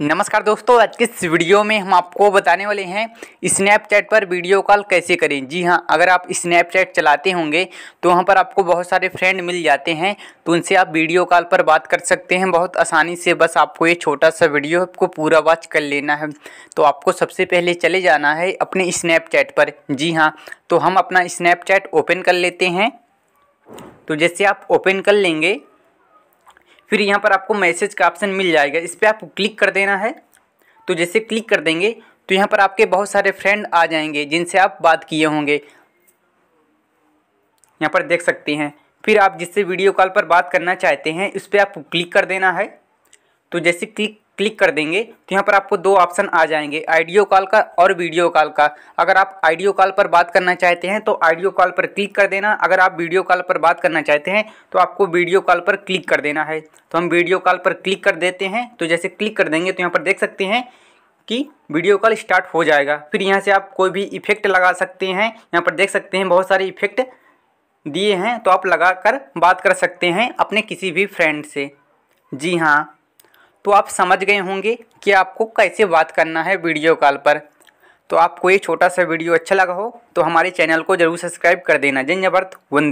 नमस्कार दोस्तों आज के इस वीडियो में हम आपको बताने वाले हैं स्नैपचैट पर वीडियो कॉल कैसे करें जी हाँ अगर आप स्नैपचैट चलाते होंगे तो वहाँ पर आपको बहुत सारे फ्रेंड मिल जाते हैं तो उनसे आप वीडियो कॉल पर बात कर सकते हैं बहुत आसानी से बस आपको ये छोटा सा वीडियो आपको पूरा वॉच कर लेना है तो आपको सबसे पहले चले जाना है अपने स्नैपचैट पर जी हाँ तो हम अपना स्नैपचैट ओपन कर लेते हैं तो जैसे आप ओपन कर लेंगे फिर यहाँ पर आपको मैसेज का ऑप्शन मिल जाएगा इस पर आपको क्लिक कर देना है तो जैसे क्लिक कर देंगे तो यहाँ पर आपके बहुत सारे फ्रेंड आ जाएंगे जिनसे आप बात किए होंगे यहाँ पर देख सकते हैं फिर आप जिससे वीडियो कॉल पर बात करना चाहते हैं उस पर आपको क्लिक कर देना है तो जैसे क्लिक क्लिक कर देंगे तो यहाँ पर आपको दो ऑप्शन आ जाएंगे आइडियो कॉल का और वीडियो कॉल का अगर आप आइडियो कॉल पर बात करना चाहते हैं तो आइडियो कॉल पर क्लिक कर देना अगर आप वीडियो कॉल पर बात करना चाहते हैं तो आपको वीडियो कॉल पर क्लिक कर देना है तो हम वीडियो कॉल पर क्लिक कर देते हैं तो जैसे क्लिक कर देंगे तो यहाँ पर देख सकते हैं कि वीडियो कॉल स्टार्ट हो जाएगा फिर यहाँ से आप कोई भी इफेक्ट लगा सकते हैं यहाँ पर देख सकते हैं बहुत सारे इफेक्ट दिए हैं तो आप लगा कर बात कर सकते हैं अपने किसी भी फ्रेंड से जी हाँ तो आप समझ गए होंगे कि आपको कैसे बात करना है वीडियो कॉल पर तो आपको ये छोटा सा वीडियो अच्छा लगा हो तो हमारे चैनल को ज़रूर सब्सक्राइब कर देना जय जबर्थ वंदे